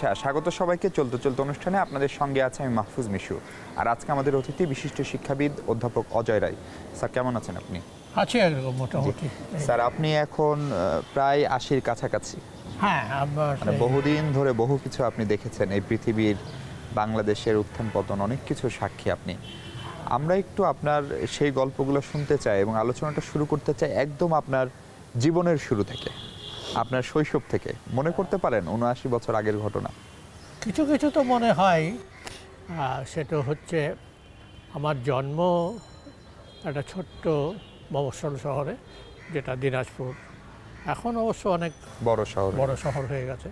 শুভেচ্ছা স্বাগত সবাইকে চলতে চলতে অনুষ্ঠানে আপনাদের সঙ্গে আছে আমি মাহফুজ মিশু আর আজকে আমাদের অতিথি বিশিষ্ট শিক্ষাবিদ অধ্যাপক অজয় রায় স্যার কেমন আছেন আপনি আছে মোটামুটি স্যার আপনি এখন প্রায় আশির কাছাকাছি হ্যাঁ মানে বহুদিন ধরে বহু কিছু আপনি দেখেছেন এই পৃথিবীর বাংলাদেশের উত্থান পতন অনেক কিছু সাক্ষী আপনি আমরা একটু আপনার সেই গল্পগুলো শুনতে চাই এবং আলোচনাটা শুরু করতে চাই একদম আপনার জীবনের শুরু থেকে আপনার শৈশব থেকে মনে করতে পারেন উনআশি বছর আগের ঘটনা কিছু কিছু তো মনে হয় সেটা হচ্ছে আমার জন্ম একটা ছোট্ট মফস্বল শহরে যেটা দিনাজপুর এখন অবশ্য অনেক বড় শহর বড় শহর হয়ে গেছে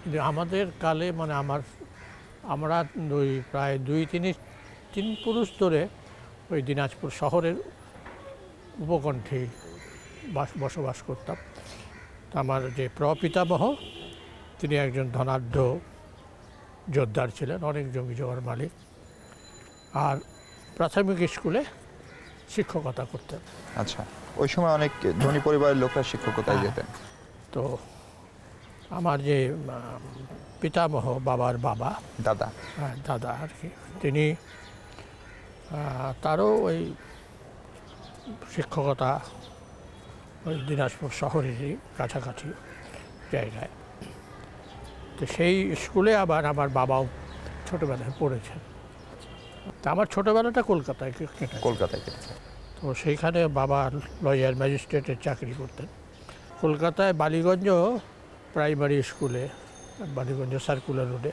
কিন্তু আমাদের কালে মানে আমার আমরা দুই প্রায় দুই তিন তিন পুরুষ ধরে ওই দিনাজপুর শহরের উপকণ্ঠে বসবাস করতাম আমার যে প্রপিতামহ তিনি একজন ধনাঢ্য যোদ্ধার ছিলেন অনেক জমি জোয়ার মালিক আর প্রাথমিক স্কুলে শিক্ষকতা করতেন আচ্ছা ওই সময় অনেক ধনী পরিবারের লোকরা শিক্ষকতায় হ্যাঁ। যেতেন তো আমার যে পিতামহ বাবার বাবা দাদা হ্যাঁ দাদা আর কি তিনি তারও ওই শিক্ষকতা দিনাজপুর শহরেরই কাছাকাছি জায়গায় তো সেই স্কুলে আবার আমার বাবাও ছোটোবেলায় পড়েছেন তা আমার ছোটোবেলাটা কলকাতায় কেটে কলকাতায় কেটেছে তো সেইখানে বাবা লয়ার ম্যাজিস্ট্রেটের চাকরি করতেন কলকাতায় বালিগঞ্জ প্রাইমারি স্কুলে বালিগঞ্জ সার্কুলার রোডে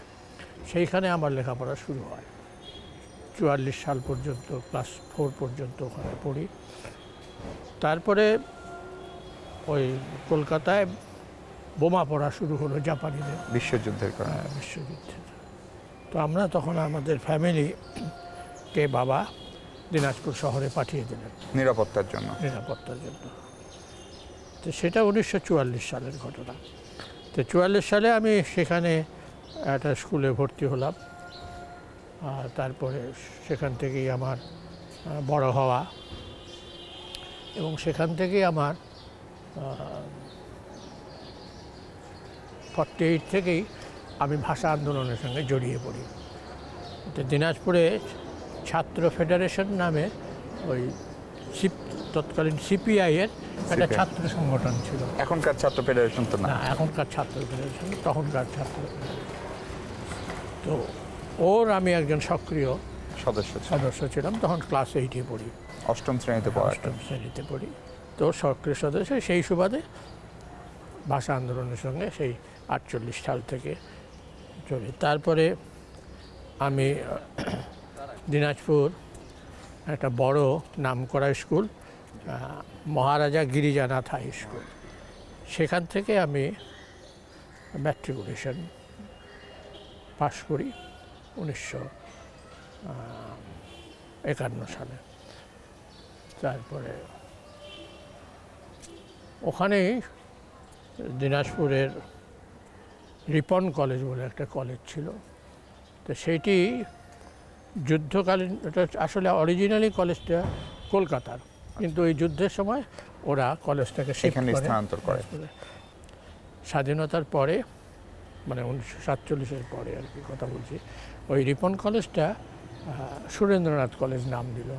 সেইখানে আমার লেখাপড়া শুরু হয় চুয়াল্লিশ সাল পর্যন্ত ক্লাস ফোর পর্যন্ত ওখানে পড়ি তারপরে ওই কলকাতায় বোমা পড়া শুরু হলো জাপানিদের বিশ্বযুদ্ধের কারণে হ্যাঁ, বিশ্বযুদ্ধের তো আমরা তখন আমাদের ফ্যামিলিকে বাবা দিনাজপুর শহরে পাঠিয়ে দিলেন নিরাপত্তার জন্য নিরাপত্তার জন্য তো সেটা উনিশশো সালের ঘটনা তো চুয়াল্লিশ সালে আমি সেখানে একটা স্কুলে ভর্তি হলাম আর তারপরে সেখান থেকেই আমার বড় হওয়া এবং সেখান থেকেই আমার ফর্টি এইট থেকেই আমি ভাষা আন্দোলনের সঙ্গে জড়িয়ে পড়ি তো দিনাজপুরে ছাত্র ফেডারেশন নামে ওই সিপ তৎকালীন সিপিআইয়ের একটা ছাত্র সংগঠন ছিল এখনকার ছাত্র ফেডারেশন তো না এখনকার ছাত্র ফেডারেশন তখনকার ছাত্র তো ওর আমি একজন সক্রিয় সদস্য সদস্য ছিলাম তখন ক্লাস এইটে পড়ি অষ্টম শ্রেণীতে পড়ি অষ্টম শ্রেণীতে পড়ি তো সক্রিয় সদস্য সেই সুবাদে ভাষা আন্দোলনের সঙ্গে সেই আটচল্লিশ সাল থেকে চলি তারপরে আমি দিনাজপুর একটা বড় নামকরা school Maharaja Girijanath high school সেখান থেকে আমি ম্যাট্রিকুলেশন পাশ করি উনিশশো একান্ন সালে তারপরে ওখানেই দিনাজপুরের রিপন কলেজ বলে একটা কলেজ ছিল তো সেইটি যুদ্ধকালীন এটা আসলে অরিজিনালি কলেজটা কলকাতার কিন্তু ওই যুদ্ধের সময় ওরা কলেজটাকে সেখানে স্থানান্তর করে স্বাধীনতার পরে মানে উনিশশো সাতচল্লিশের পরে আর কি কথা বলছি ওই রিপন কলেজটা সুরেন্দ্রনাথ কলেজ নাম দিল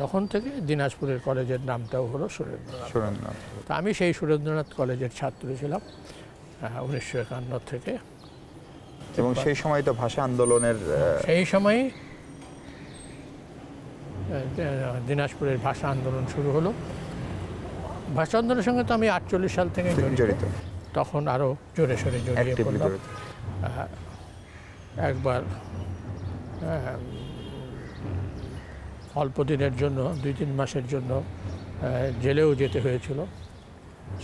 তখন থেকে দিনাজপুরের কলেজের নামটাও হলো সুরেন্দ্রনাথ সুরেন্দ্রনাথ তো আমি সেই সুরেন্দ্রনাথ কলেজের ছাত্র ছিলাম উনিশশো একান্ন থেকে এবং সেই সময় তো ভাষা আন্দোলনের সেই সময় দিনাজপুরের ভাষা আন্দোলন শুরু হলো ভাষা আন্দোলনের সঙ্গে তো আমি আটচল্লিশ সাল থেকে জড়িত তখন আরও জোরে সোরে জড়িয়ে পড়লাম একবার অল্প দিনের জন্য দুই তিন মাসের জন্য জেলেও যেতে হয়েছিল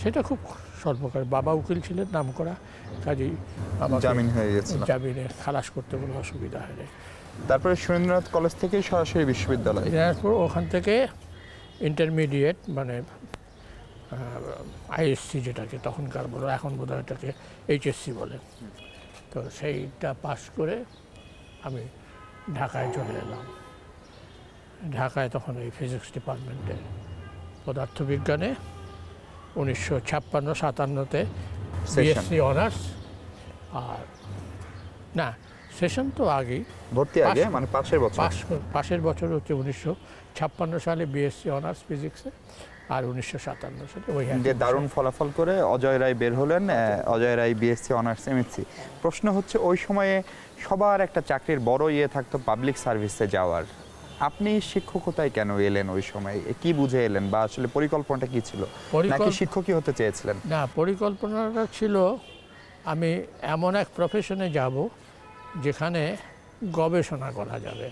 সেটা খুব সর্বকার বাবা উকিল ছিলেন নাম করা কাজেই জামিন হয়ে গেছে জামিনে খালাস করতে কোনো অসুবিধা হয়নি তারপরে সুরেন্দ্রনাথ কলেজ থেকে সরাসরি বিশ্ববিদ্যালয় দিনাজপুর ওখান থেকে ইন্টারমিডিয়েট মানে আইএসসি যেটাকে তখনকার বলো এখন বোধ হয় এটাকে এইচএসসি বলে তো সেইটা পাশ করে আমি ঢাকায় চলে এলাম ঢাকায় তখন এই ফিজিক্স ডিপার্টমেন্টে পদার্থবিজ্ঞানে উনিশশো ছাপ্পান্ন সাতান্নতে বিএসসি অনার্স আর না সেশন তো আগেই ভর্তি আগে মানে পাশের বছর পাশের বছর হচ্ছে উনিশশো ছাপ্পান্ন সালে বিএসসি অনার্স ফিজিক্সে আর উনিশশো সাতান্ন সালে ওই যে দারুণ ফলাফল করে অজয় রায় বের হলেন আচ্ছা। Ajay Roy BSc honours MSc প্রশ্ন হচ্ছে ওই সময়ে সবার একটা চাকরির বড় ইয়ে থাকতো পাবলিক সার্ভিসে যাওয়ার আপনি শিক্ষকতায় কেন এলেন ওই সময় কি বুঝে এলেন বা আসলে পরিকল্পনাটা কি ছিল নাকি শিক্ষকই হতে চেয়েছিলেন না পরিকল্পনাটা ছিল আমি এমন এক প্রফেশনে যাব যেখানে গবেষণা করা যাবে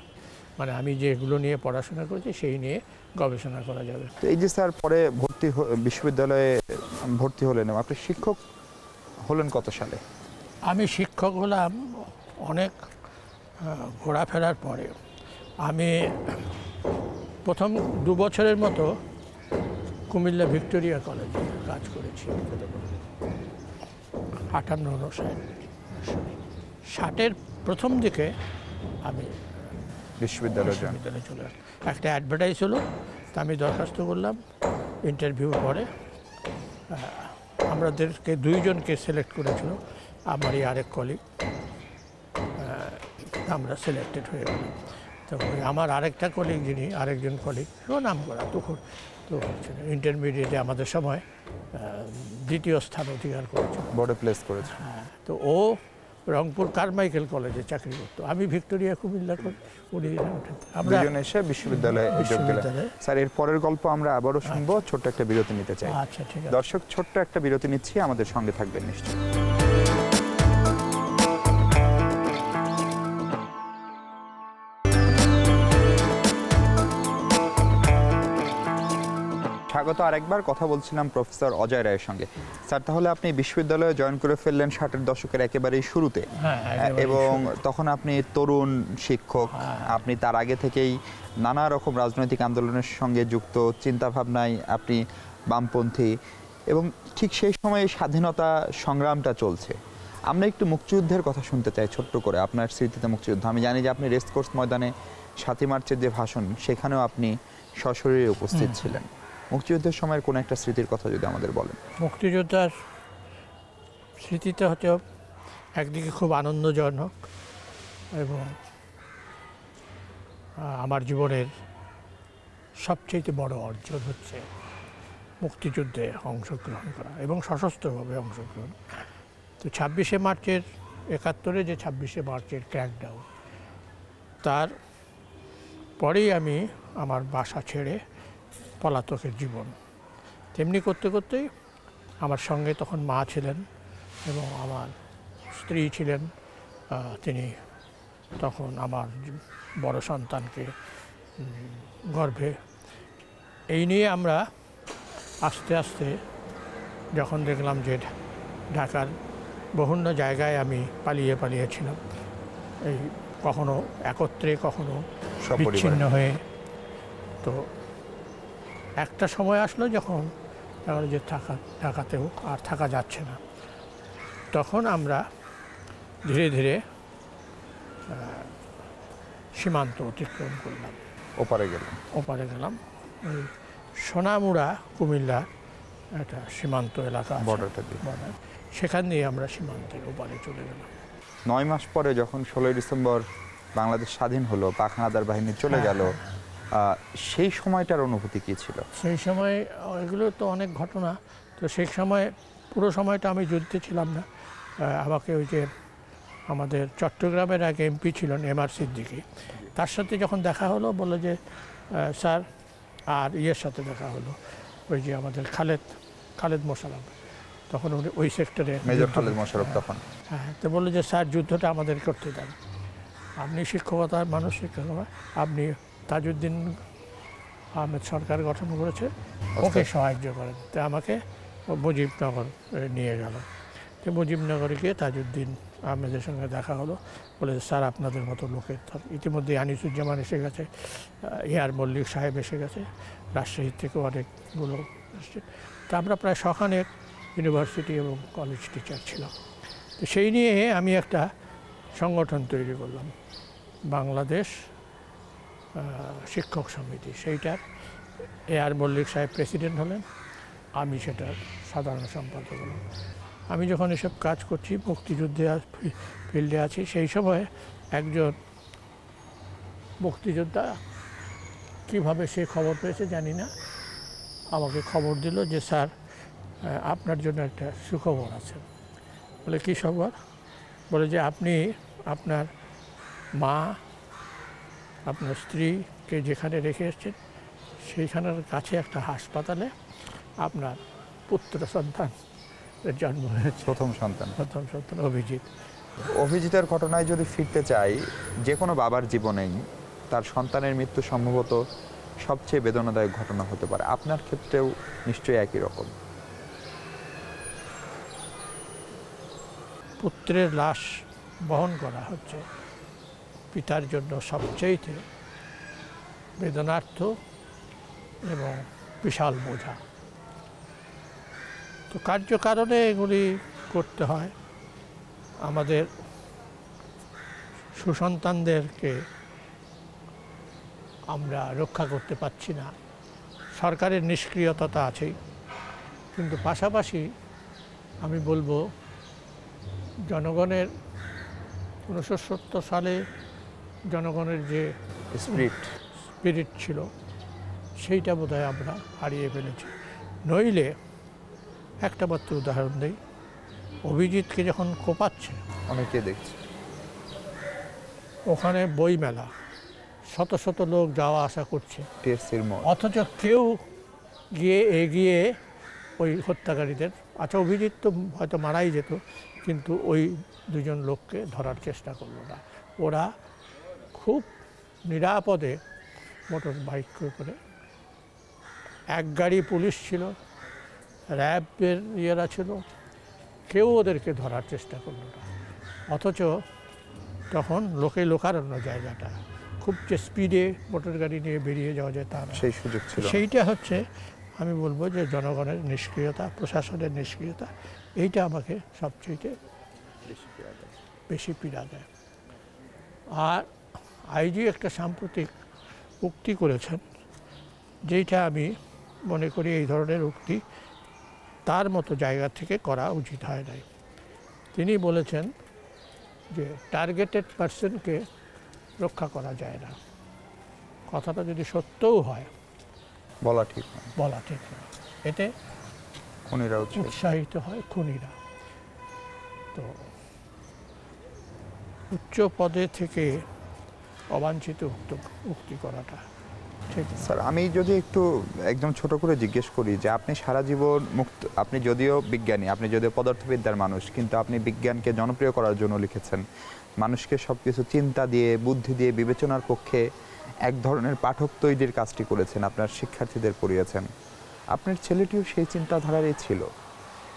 মানে আমি যেগুলো নিয়ে পড়াশোনা করেছি সেই নিয়ে গবেষণা করা যাবে তো এই যে স্যার পরে ভর্তি বিশ্ববিদ্যালয়ে ভর্তি হলেন আপনি শিক্ষক হলেন কত সালে আমি শিক্ষক হলাম অনেক ঘোরাফেরার পরে আমি প্রথম দু বছরের মতো কুমিল্লা ভিক্টোরিয়া কলেজে কাজ করেছি আটান্ন ষাটের প্রথম দিকে আমি বিশ্ববিদ্যালয় বিশ্ববিদ্যালয়ে চলে আসলাম একটা অ্যাডভার্টাইজ হলো তা আমি দরখাস্ত করলাম ইন্টারভিউ পরে আমাদেরকে দুইজনকে সিলেক্ট করেছিল আমারই আরেক কলিগ আমরা সিলেক্টেড হয়ে গেলাম তারপরে আমার আরেকটা কলিগ যিনি আরেকজন কলিগ সেও নাম করা তখন তো ইন্টারমিডিয়েটে আমাদের সময় দ্বিতীয় স্থান অধিকার করেছে বড় প্লেস করেছে তো ও রংপুর কারমাইকেল কলেজে চাকরি করতো আমি ভিক্টোরিয়া কুমিল্লা উনি এসে বিশ্ববিদ্যালয়ে স্যার এর পরের গল্প আমরা আবারও আচ্ছা। শুনবো ছোট্ট একটা বিরতি নিতে চাই আচ্ছা ঠিক আছে দর্শক ছোট্ট একটা বিরতি নিচ্ছি আমাদের সঙ্গে থাকবেন নিশ্চয়ই স্বাগত আরেকবার কথা বলছিলাম প্রফেসর অজয় রায়ের সঙ্গে স্যার তাহলে আপনি বিশ্ববিদ্যালয়ে জয়েন করে ফেললেন ষাটের দশকের একেবারেই শুরুতে হ্যাঁ, এবং তখন আপনি তরুণ শিক্ষক হ্যাঁ। আপনি তার আগে থেকেই নানা রকম রাজনৈতিক আন্দোলনের সঙ্গে যুক্ত চিন্তাভাবনায় আপনি বামপন্থী এবং ঠিক সেই সময়ে স্বাধীনতা সংগ্রামটা চলছে আমরা একটু মুক্তিযুদ্ধের কথা শুনতে চাই ছোট্ট করে আপনার স্মৃতিতে মুক্তিযুদ্ধ আমি জানি যে আপনি কোর্স ময়দানে সাতই মার্চের যে ভাষণ সেখানেও আপনি সশরীরে উপস্থিত ছিলেন মুক্তিযুদ্ধের সময়ের কোনো একটা স্মৃতির কথা যদি আমাদের বলেন মুক্তিযোদ্ধার স্মৃতিতে হতে একদিকে খুব আনন্দজনক এবং আমার জীবনের সবচেয়ে বড় অর্জন হচ্ছে মুক্তিযুদ্ধে অংশগ্রহণ করা এবং সশস্ত্রভাবে অংশগ্রহণ তো ছাব্বিশে মার্চের একাত্তরে যে ছাব্বিশে মার্চের ক্র্যাকডাউন তার পরেই আমি আমার বাসা ছেড়ে পলাতকের জীবন তেমনি করতে করতে আমার সঙ্গে তখন মা ছিলেন এবং আমার স্ত্রী ছিলেন তিনি তখন আমার বড় সন্তানকে গর্ভে এই নিয়ে আমরা আস্তে আস্তে যখন দেখলাম যে ঢাকার বহুন্ন জায়গায় আমি পালিয়ে পালিয়েছিলাম এই কখনো একত্রে কখনো বিচ্ছিন্ন হয়ে তো একটা সময় আসলো যখন আমরা যে থাকা ঢাকাতেও আর থাকা যাচ্ছে না তখন আমরা ধীরে ধীরে সীমান্ত অতিক্রম করলাম ওপারে গেলাম ওপারে গেলাম ওই সোনামুড়া কুমিল্লার একটা সীমান্ত এলাকা বর্ডারটা বর্ডার সেখান দিয়ে আমরা সীমান্তের ওপারে চলে গেলাম নয় মাস পরে যখন ষোলোই ডিসেম্বর বাংলাদেশ স্বাধীন হলো পাখানাদার বাহিনী চলে হ্যাঁ, গেল হ্যাঁ। সেই সময়টার অনুভূতি কী ছিল সেই সময় এগুলো তো অনেক ঘটনা তো সেই সময় পুরো সময়টা আমি যুদ্ধে ছিলাম না আমাকে ওই যে আমাদের চট্টগ্রামের এক এমপি ছিলেন এম আর সিদ্দিকি তার সাথে যখন দেখা হলো বলে যে স্যার আর ইয়ের সাথে দেখা হলো ওই যে আমাদের খালেদ খালেদ মোশারফ তখন উনি ওই সেক্টরে মেজর খালেদ মোশারফ তখন হ্যাঁ তো বললো যে স্যার যুদ্ধটা আমাদের করতে দেন আপনি শিক্ষকতার মানুষ শিক্ষকতা আপনি তাজউদ্দিন আহমেদ সরকার গঠন করেছে আচ্ছা। ওকে সাহায্য করেন তো আমাকে মুজিবনগর নিয়ে গেল তো মুজিবনগরে গিয়ে তাজউদ্দিন আহমেদের সঙ্গে দেখা হলো বলে স্যার আপনাদের মতো লোকের ইতিমধ্যে আনিসুজ্জামান এসে গেছে ইয়ার মল্লিক সাহেব এসে গেছে রাজশাহীর থেকে অনেকগুলো এসছে তা আমরা প্রায় সখানে ইউনিভার্সিটি এবং কলেজ টিচার ছিলাম তো সেই নিয়ে আমি একটা সংগঠন তৈরি করলাম বাংলাদেশ শিক্ষক সমিতি সেইটার এ আর মল্লিক সাহেব প্রেসিডেন্ট হলেন আমি সেটার সাধারণ সম্পাদক হলাম আমি যখন এসব কাজ করছি মুক্তিযুদ্ধে ফিল্ডে আছি সেই সময় একজন মুক্তিযোদ্ধা কীভাবে সে খবর পেয়েছে জানি না আমাকে খবর দিল যে স্যার আপনার জন্য একটা সুখবর আছে বলে কী খবর বলে যে আপনি আপনার মা আপনার স্ত্রীকে যেখানে রেখে এসছেন সেইখানের কাছে একটা হাসপাতালে আপনার পুত্র সন্তান জন্ম হয়েছে প্রথম সন্তান প্রথম সন্তান অভিজিৎ অভিজিতের ঘটনায় যদি ফিরতে চাই যে কোনো বাবার জীবনেই তার সন্তানের মৃত্যু সম্ভবত সবচেয়ে বেদনাদায়ক ঘটনা হতে পারে আপনার ক্ষেত্রেও নিশ্চয়ই একই রকম পুত্রের লাশ বহন করা হচ্ছে পিতার জন্য সবচেয়ে বেদনার্থ এবং বিশাল বোঝা তো কার্যকারণে এগুলি করতে হয় আমাদের সুসন্তানদেরকে আমরা রক্ষা করতে পারছি না সরকারের নিষ্ক্রিয়তা আছেই কিন্তু পাশাপাশি আমি বলবো জনগণের উনিশশো সালে জনগণের যে স্পিরিট স্পিরিট ছিল সেইটা বোধ আমরা হারিয়ে ফেলেছি নইলে একটা মাত্র উদাহরণ দিই অভিজিৎকে যখন কোপাচ্ছে অনেকে দেখছে ওখানে বইমেলা শত শত লোক যাওয়া আসা করছে অথচ কেউ গিয়ে এগিয়ে ওই হত্যাকারীদের আচ্ছা অভিজিৎ তো হয়তো মারাই যেত কিন্তু ওই দুজন লোককে ধরার চেষ্টা করলো না ওরা খুব নিরাপদে মোটর বাইক করে এক গাড়ি পুলিশ ছিল র্যাবের ইয়েরা ছিল কেউ ওদেরকে ধরার চেষ্টা করলো না অথচ তখন লোকে লোকারণ্য জায়গাটা খুব যে স্পিডে মোটর গাড়ি নিয়ে বেরিয়ে যাওয়া যায় তার সেই সুযোগ ছিল সেইটা হচ্ছে আমি বলবো যে জনগণের নিষ্ক্রিয়তা প্রশাসনের নিষ্ক্রিয়তা এইটা আমাকে সবচেয়ে বেশি পীড়া দেয় আর আইজি একটা সাম্প্রতিক উক্তি করেছেন যেটা আমি মনে করি এই ধরনের উক্তি তার মতো জায়গা থেকে করা উচিত হয় নাই তিনি বলেছেন যে টার্গেটেড পার্সনকে রক্ষা করা যায় না কথাটা যদি সত্যও হয় বলা ঠিক বলা ঠিক না এতে খুনিরা উৎসাহিত হয় খুনিরা তো উচ্চ পদে থেকে অবাঞ্ছিত উক্তি করাটা ঠিক স্যার আমি যদি একটু একদম ছোট করে জিজ্ঞেস করি যে আপনি সারা জীবন মুক্ত আপনি যদিও বিজ্ঞানী আপনি যদিও পদার্থবিদ্যার মানুষ কিন্তু আপনি বিজ্ঞানকে জনপ্রিয় করার জন্য লিখেছেন মানুষকে সব কিছু চিন্তা দিয়ে বুদ্ধি দিয়ে বিবেচনার পক্ষে এক ধরনের পাঠক তৈরির কাজটি করেছেন আপনার শিক্ষার্থীদের পড়িয়েছেন আপনার ছেলেটিও সেই চিন্তাধারারই ছিল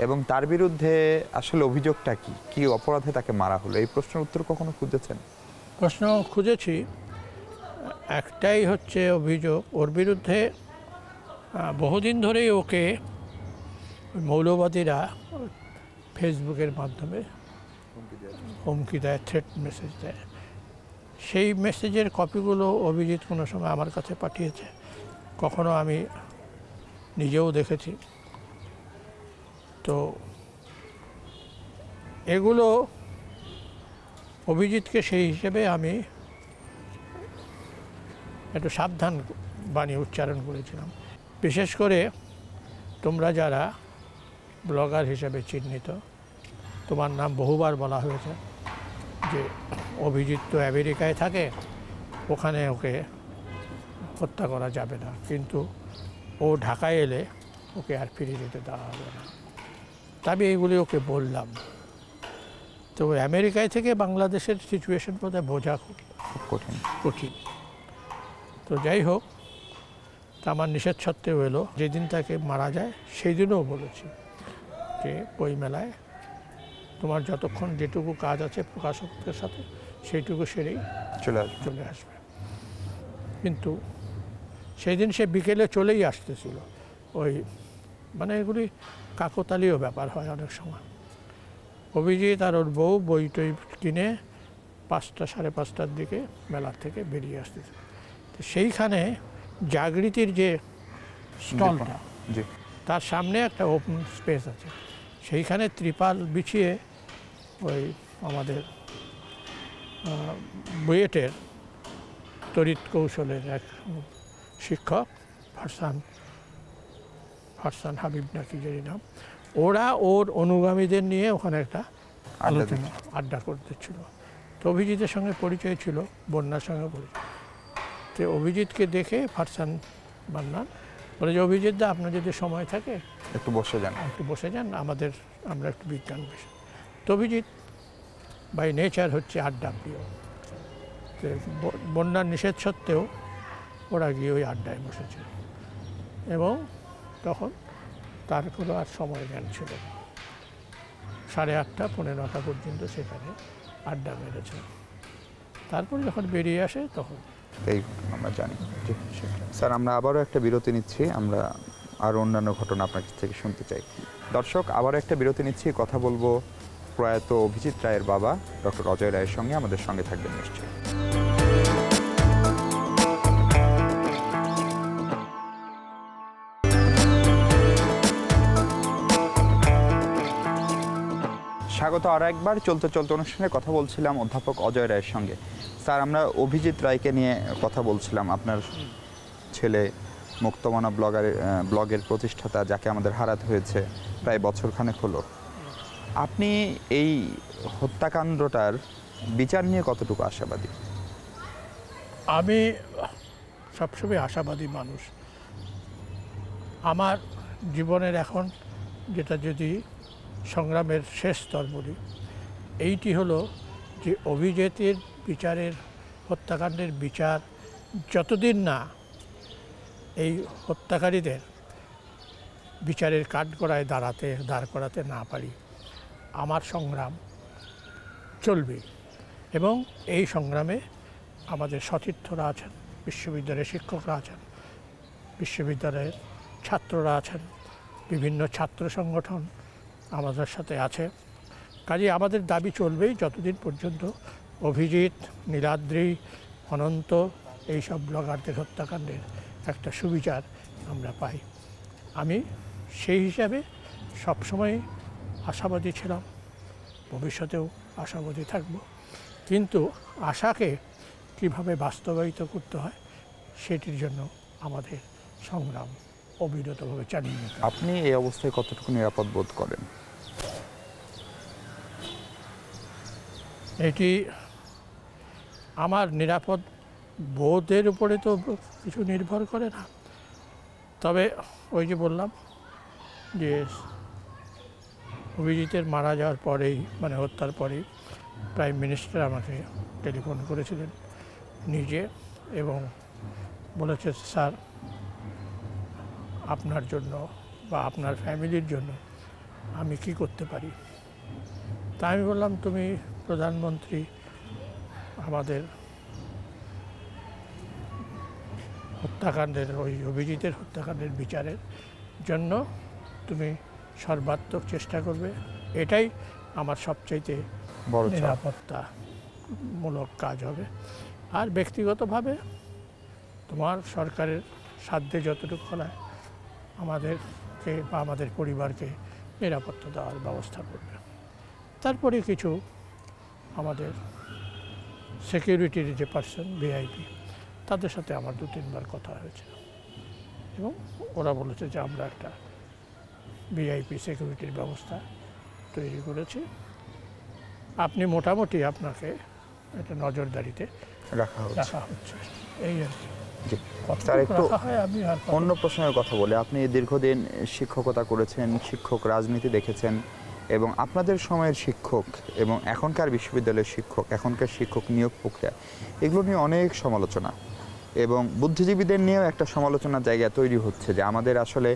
এবং তার বিরুদ্ধে আসলে অভিযোগটা কি কি অপরাধে তাকে মারা হলো এই প্রশ্নের উত্তর কখনো খুঁজেছেন প্রশ্ন খুঁজেছি একটাই হচ্ছে অভিযোগ ওর বিরুদ্ধে বহুদিন ধরেই ওকে মৌলবাদীরা ফেসবুকের মাধ্যমে হুমকি দেয় থ্রেট মেসেজ দেয় সেই মেসেজের কপিগুলো অভিজিৎ কোনো সময় আমার কাছে পাঠিয়েছে কখনো আমি নিজেও দেখেছি তো এগুলো অভিজিৎকে সেই হিসেবে আমি একটু সাবধান বাণী উচ্চারণ করেছিলাম বিশেষ করে তোমরা যারা ব্লগার হিসেবে চিহ্নিত তোমার নাম বহুবার বলা হয়েছে যে অভিজিৎ তো আমেরিকায় থাকে ওখানে ওকে হত্যা করা যাবে না কিন্তু ও ঢাকায় এলে ওকে আর ফিরে যেতে দেওয়া হবে না তবে এইগুলি ওকে বললাম তো আমেরিকায় থেকে বাংলাদেশের সিচুয়েশন বোধহয় বোঝা কঠিন কঠিন তো যাই হোক তা আমার নিষেধ সত্ত্বেও এলো যেদিন তাকে মারা যায় সেই দিনও বলেছি যে বই মেলায় তোমার যতক্ষণ যেটুকু কাজ আছে প্রকাশকদের সাথে সেইটুকু সেরেই চলে আসবে চলে আসবে কিন্তু সেই দিন সে বিকেলে চলেই আসতেছিল ওই মানে এগুলি কাকতালীয় ব্যাপার হয় অনেক সময় অভিজিৎ আর ওর বউ বই টই কিনে পাঁচটা সাড়ে পাঁচটার দিকে মেলার থেকে বেরিয়ে আসতেছে তো সেইখানে জাগৃতির যে স্টলটা তার সামনে একটা ওপেন স্পেস আছে সেইখানে ত্রিপাল বিছিয়ে ওই আমাদের বুয়েটের তরিত কৌশলের এক শিক্ষক ফারসান ফারসান হাবিব নাকি যে নাম ওরা ওর অনুগামীদের নিয়ে ওখানে একটা আলোচনা আড্ডা করতেছিল তো অভিজিতের সঙ্গে পরিচয় ছিল বন্যার সঙ্গে পরিচয় তো অভিজিৎকে দেখে ফারসান বান্নান বলে যে অভিজিৎ দা আপনার যদি সময় থাকে একটু বসে যান একটু বসে যান আমাদের আমরা একটু বিজ্ঞান বিষয় তো অভিজিৎ বাই নেচার হচ্ছে আড্ডা প্রিয় বন্যার নিষেধ সত্ত্বেও ওরা গিয়ে ওই আড্ডায় বসেছিল এবং তখন তার কোনো আর সময় জ্ঞান ছিল সাড়ে আটটা পনেরো নটা পর্যন্ত সেখানে আড্ডা মেরেছে তারপরে যখন বেরিয়ে আসে তখন এই আমরা জানি স্যার আমরা আবারও একটা বিরতি নিচ্ছি আমরা আর অন্যান্য ঘটনা আপনার থেকে শুনতে চাই দর্শক আবারও একটা বিরতি নিচ্ছি কথা বলবো প্রয়াত অভিজিৎ রায়ের বাবা ডক্টর অজয় রায়ের সঙ্গে আমাদের সঙ্গে থাকবেন নিশ্চয়ই স্বাগত আর একবার চলতে চলতে অনুষ্ঠানে কথা বলছিলাম অধ্যাপক অজয় রায়ের সঙ্গে স্যার আমরা অভিজিৎ রায়কে নিয়ে কথা বলছিলাম আপনার ছেলে মুক্তমনা ব্লগারের ব্লগের প্রতিষ্ঠাতা যাকে আমাদের হারাতে হয়েছে প্রায় বছরখানেক হলো আপনি এই হত্যাকাণ্ডটার বিচার নিয়ে কতটুকু আশাবাদী আমি সবসময় আশাবাদী মানুষ আমার জীবনের এখন যেটা যদি সংগ্রামের শেষ স্তর বলি এইটি হলো যে অভিজিতের বিচারের হত্যাকাণ্ডের বিচার যতদিন না এই হত্যাকারীদের বিচারের কাঠগড়ায় দাঁড়াতে দাঁড় করাতে না পারি আমার সংগ্রাম চলবে এবং এই সংগ্রামে আমাদের সতীর্থরা আছেন বিশ্ববিদ্যালয়ের শিক্ষকরা আছেন বিশ্ববিদ্যালয়ের ছাত্ররা আছেন বিভিন্ন ছাত্র সংগঠন আমাদের সাথে আছে কাজে আমাদের দাবি চলবেই যতদিন পর্যন্ত অভিজিৎ নীলাদ্রি অনন্ত এইসব ব্লগারদের হত্যাকাণ্ডের একটা সুবিচার আমরা পাই আমি সেই হিসাবে সবসময় আশাবাদী ছিলাম ভবিষ্যতেও আশাবাদী থাকব কিন্তু আশাকে কিভাবে বাস্তবায়িত করতে হয় সেটির জন্য আমাদের সংগ্রাম অবিরতভাবে চালিয়ে যেতে আপনি এই অবস্থায় কতটুকু নিরাপদ বোধ করেন এটি আমার নিরাপদ বোধের উপরে তো কিছু নির্ভর করে না তবে ওই যে বললাম যে অভিজিতের মারা যাওয়ার পরেই মানে হত্যার পরেই প্রাইম মিনিস্টার আমাকে টেলিফোন করেছিলেন নিজে এবং বলেছে স্যার আপনার জন্য বা আপনার ফ্যামিলির জন্য আমি কি করতে পারি তা আমি বললাম তুমি প্রধানমন্ত্রী আমাদের হত্যাকাণ্ডের ওই অভিজিতের হত্যাকাণ্ডের বিচারের জন্য তুমি সর্বাত্মক চেষ্টা করবে এটাই আমার সবচাইতে নিরাপত্তামূলক কাজ হবে আর ব্যক্তিগতভাবে তোমার সরকারের সাধ্যে যতটুকু খোলায় আমাদেরকে বা আমাদের পরিবারকে নিরাপত্তা দেওয়ার ব্যবস্থা করবে তারপরে কিছু আমাদের সিকিউরিটির যে পার্সন ভিআইপি তাদের সাথে আমার দু তিনবার কথা হয়েছে এবং ওরা বলেছে যে আমরা একটা ভিআইপি সিকিউরিটির ব্যবস্থা তৈরি করেছি আপনি মোটামুটি আপনাকে একটা নজরদারিতে রাখা হচ্ছে এই আর কি স্যার একটু অন্য প্রশ্নের কথা বলে আপনি দীর্ঘদিন শিক্ষকতা করেছেন শিক্ষক রাজনীতি দেখেছেন এবং আপনাদের সময়ের শিক্ষক এবং এখনকার বিশ্ববিদ্যালয়ের শিক্ষক এখনকার শিক্ষক নিয়োগ প্রক্রিয়া এগুলো নিয়ে অনেক সমালোচনা এবং বুদ্ধিজীবীদের নিয়েও একটা সমালোচনার জায়গা তৈরি হচ্ছে যে আমাদের আসলে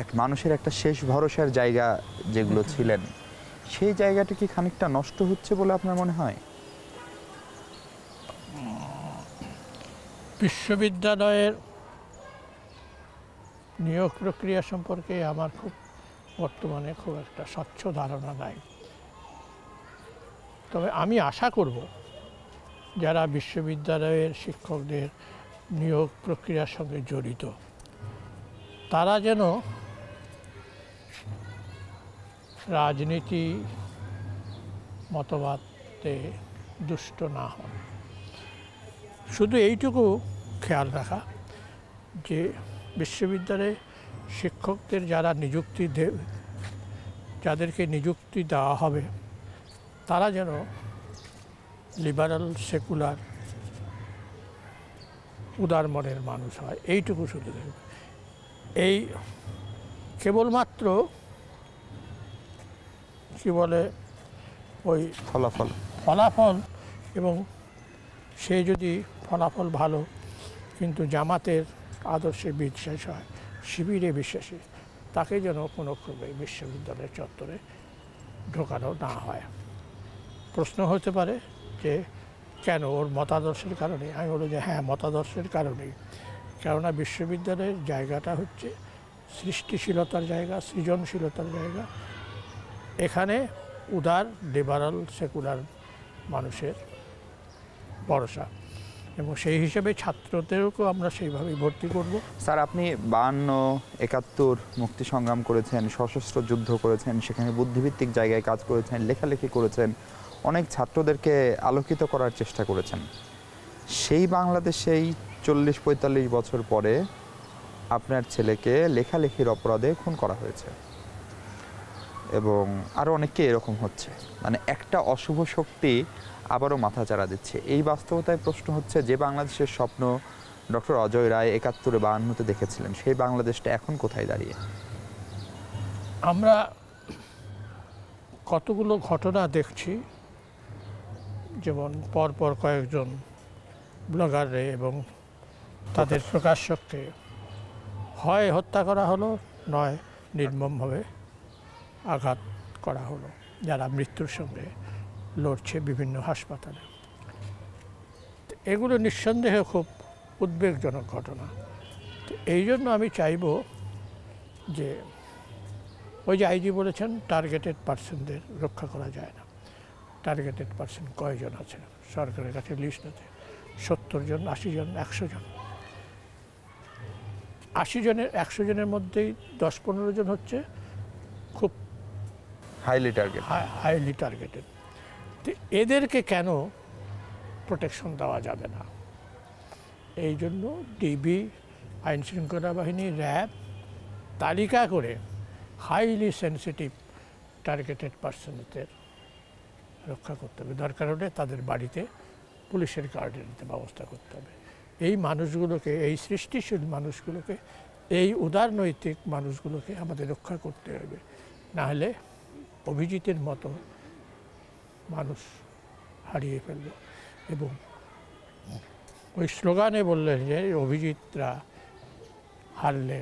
এক মানুষের একটা শেষ ভরসার জায়গা যেগুলো ছিলেন সেই জায়গাটা কি খানিকটা নষ্ট হচ্ছে বলে আপনার মনে হয় বিশ্ববিদ্যালয়ের নিয়োগ প্রক্রিয়া সম্পর্কে আমার খুব বর্তমানে খুব একটা স্বচ্ছ ধারণা নাই তবে আমি আশা করব যারা বিশ্ববিদ্যালয়ের শিক্ষকদের নিয়োগ প্রক্রিয়ার সঙ্গে জড়িত তারা যেন রাজনীতি মতবাদে দুষ্ট না হন শুধু এইটুকু খেয়াল রাখা যে বিশ্ববিদ্যালয়ে শিক্ষকদের যারা নিযুক্তি দে যাদেরকে নিযুক্তি দেওয়া হবে তারা যেন লিবারাল সেকুলার উদার মনের মানুষ হয় এইটুকু শুধু এই কেবলমাত্র কি বলে ওই ফলাফল ফলাফল এবং সে যদি ফলাফল ভালো কিন্তু জামাতের আদর্শে বিশ্বাস হয় শিবিরে বিশ্বাসী তাকে যেন কোনো ক্রমে বিশ্ববিদ্যালয়ের চত্বরে ঢোকানো না হয় প্রশ্ন হতে পারে যে কেন ওর মতাদর্শের কারণে আমি বলি যে হ্যাঁ মতাদর্শের কারণেই কেননা বিশ্ববিদ্যালয়ের জায়গাটা হচ্ছে সৃষ্টিশীলতার জায়গা সৃজনশীলতার জায়গা এখানে উদার লিবারাল সেকুলার মানুষের ভরসা এবং সেই হিসেবে ছাত্রদেরকেও আমরা সেইভাবেই ভর্তি করব স্যার আপনি বান্ন একাত্তর মুক্তি সংগ্রাম করেছেন সশস্ত্র যুদ্ধ করেছেন সেখানে বুদ্ধিভিত্তিক জায়গায় কাজ করেছেন লেখালেখি করেছেন অনেক ছাত্রদেরকে আলোকিত করার চেষ্টা করেছেন সেই বাংলাদেশেই চল্লিশ পঁয়তাল্লিশ বছর পরে আপনার ছেলেকে লেখালেখির অপরাধে খুন করা হয়েছে এবং আরও অনেককে এরকম হচ্ছে মানে একটা অশুভ শক্তি আবারও মাথা চাড়া দিচ্ছে এই বাস্তবতায় প্রশ্ন হচ্ছে যে বাংলাদেশের স্বপ্ন ডক্টর অজয় রায় একাত্তরে বাহান্নতে দেখেছিলেন সেই বাংলাদেশটা এখন কোথায় দাঁড়িয়ে আমরা কতগুলো ঘটনা দেখছি যেমন পরপর কয়েকজন ব্লগারে এবং তাদের প্রকাশককে হয় হত্যা করা হলো নয় নির্মমভাবে আঘাত করা হলো যারা মৃত্যুর সঙ্গে লড়ছে বিভিন্ন হাসপাতালে এগুলো নিঃসন্দেহে খুব উদ্বেগজনক ঘটনা তো এই জন্য আমি চাইব যে ওই যে আইজি বলেছেন টার্গেটেড পার্সনদের রক্ষা করা যায় না টার্গেটেড পার্সন কয়জন আছে সরকারের কাছে লিস্ট আছে সত্তর জন আশি জন একশো জন আশি জনের একশো জনের মধ্যেই দশ পনেরো জন হচ্ছে হাইলি টার্গেট হাইলি টার্গেটেড তো এদেরকে কেন প্রোটেকশন দেওয়া যাবে না এই জন্য ডিবি আইন শৃঙ্খলা বাহিনী র্যাব তালিকা করে হাইলি সেন্সিটিভ টার্গেটেড পার্সনদের রক্ষা করতে হবে দরকার হলে তাদের বাড়িতে পুলিশের গার্ডের ব্যবস্থা করতে হবে এই মানুষগুলোকে এই সৃষ্টিশীল মানুষগুলোকে এই উদারনৈতিক মানুষগুলোকে আমাদের রক্ষা করতে হবে নাহলে অভিজিতের মতো মানুষ হারিয়ে ফেলল এবং ওই স্লোগানে বললেন যে অভিজিৎরা হারলে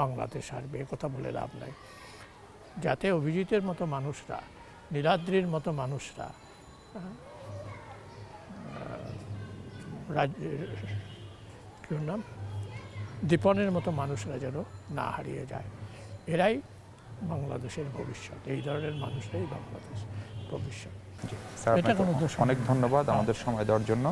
বাংলাদেশ হারবে কথা বলে লাভ নাই যাতে অভিজিতের মতো মানুষরা নীলাদ্রির মতো মানুষরা রাজ্যের নাম দীপনের মতো মানুষরা যেন না হারিয়ে যায় এরাই বাংলাদেশের ভবিষ্যৎ এই ধরনের মানুষরাই বাংলাদেশ ভবিষ্যৎ অনেক ধন্যবাদ আমাদের সময় দেওয়ার জন্য